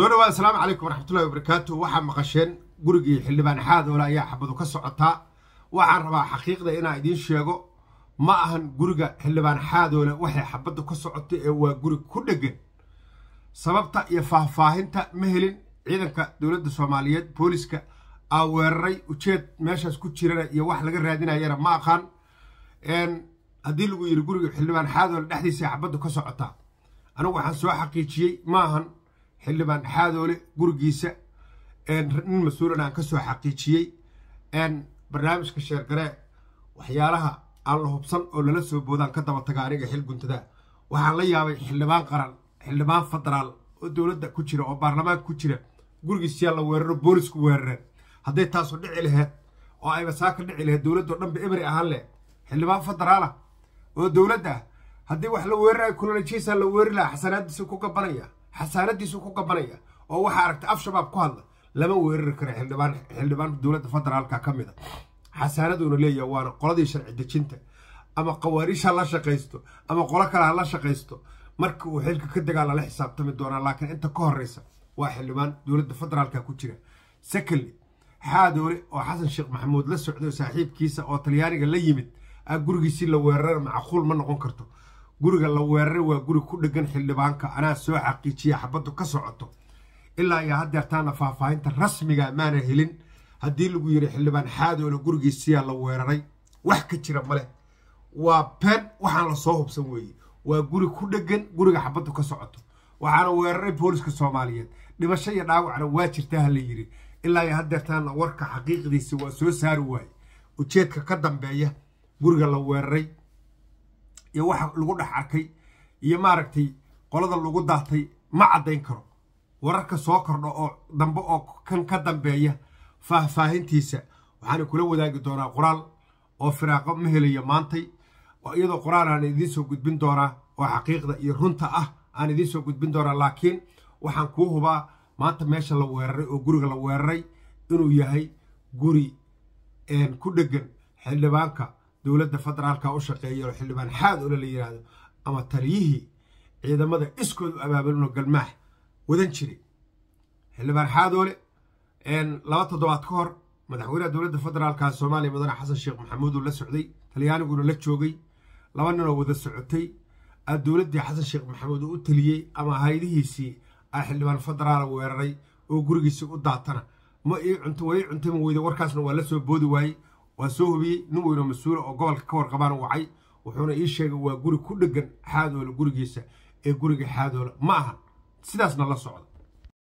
soo dhawaad asalaamu calaykum waraxmatullahi wabarakaatu waxaa maqasheen gurigii xildhibaan xaadoole ayaa xabadu ka socotaa waxaan rabaa xaqiiqda inaan idiin sheego ma ahan guriga xildhibaan xaadoole waxay xabaddu ka socoto ee waa guri ku dheggan sababta iyo faahfaahinta ma helin ciidanka dowladda soomaaliyeed booliiska aa weeraray ujeed meeshaas ku jirana iyo wax laga raadinayana ma aqaan haddii lagu yidhi guriga xildhibaan xaadoole dhexdiisa xabaddu ka socotaa anugu waxaan soo xaqiijiyey maahan xildhibaan xaadoole gurigiisa nin mas-uulan aan kasoo soo xaqiijiyey barnaamijka sheergaree waxyaalaha aan la hubsan oo lala soo boodaan ka daba taga aniga xil guntada waxaan la yaabay xildhibaan qaran xildhibaan federaal oo dowladda ku jira oo baarlamaanka ku jira gurigiis la weeraro boolisku weerareen hadday taasu dhici laheed oo ayba saaka dhici laheed dowladdao dhanba emery ahaan leh xildhibaan federaala ah oo dowladda ah haddii wax la weerarayo kolonijeysaa la weeri lahaa xasanaadiisa ku gabanaya xasaanadiisu ku gabanaya oo waxaa aragtay af-shabaab ku hadla lama weerari kara xildhibaan xildhibaan dowladda federaalka ka mid a xasaanaduna leeyaha waana qoladii sharci dejinta ama qawaariisha la shaqaysto ama qolo kale ha la shaqaysto marka uu xilka ka dagaala la xisaabtami doonaa laakiin inta ka horeysa waa xildhibaan dowladda federaalka ku jira secondly xaadoole oo xasan sheekh maxamuud la socdo saaxiibkiisa oo talyaaniga la yimid a gurigiisii la weerara macquul ma noqon karto guriga la weeraray waa guri ku dhegan xildhibaanka anaa soo xaqiijiya xabaddu ka socoto ilaa iyo hadeertaana faahfaahinta rasmiga maana helin haddii lagu yiri xildhibaan xaadoole gurigiisiyaa la weeraray wax ka jira male waa been waxaan lasoo hubsan weeye waa guri ku dhegan guriga xabaddu ka socoto waxaana weeraray booliska soomaaliyeed dhimasho iyo dhaawacna waa jirtaa ha la yiri ilaa iyo hadeertaana warka xaqiiqdiisi waa soo saari waaye ujeedka ka dambeeya guriga la weeraray iyo waxa lagu dhex arkay iyo maaragtay qolada lagu daatay ma caddayn karo wararka soo kordha oo dambe oo kan ka dambeeya faahfaahintiisa waxaana kula wadaagi doonaa qoraal oo firaaqo ma helaya maantay iyadoo qoraal aan idiin soo gudbin doonaa oo xaqiiqda iyo runta ah aan idiin soo gudbin doonaa laakiin waxaan kuu hubaa maanta meesha la weeraray oo guriga la weeraray inuu yahay guri ku dhegan xildhibaanka dowladda federaalka u shaqeeya oo xildhibaan xaad ula la yidhaahdo ama taliyihii ciidamada iskood u abaabulino galmaax wadan jiray xildhibaan xaadoole laba toddobaad ka hor madaxweynaha dowladda federaalka soomaaliya mudane xasan sheekh maxamuuduu la socday talyaaniguna la joogay laba ninoo wada socotay dowladdii xasan sheekh maxamuud uu u taliyey ama hay haydihiisii a xildhibaan federaala weeraray oo gurigiisii u daatana ma ii cunto way cuntay ma weyda warkaasna waa la soo boodi waayey waan soo hubiyey nin weyno mas-uula oo gobolka ka warqabaan wacay wuxuuna ii sheegay waa guri ku dhegan xaadoola gurigiisa ee guriga xaadoola ma ahan sidaasna la socda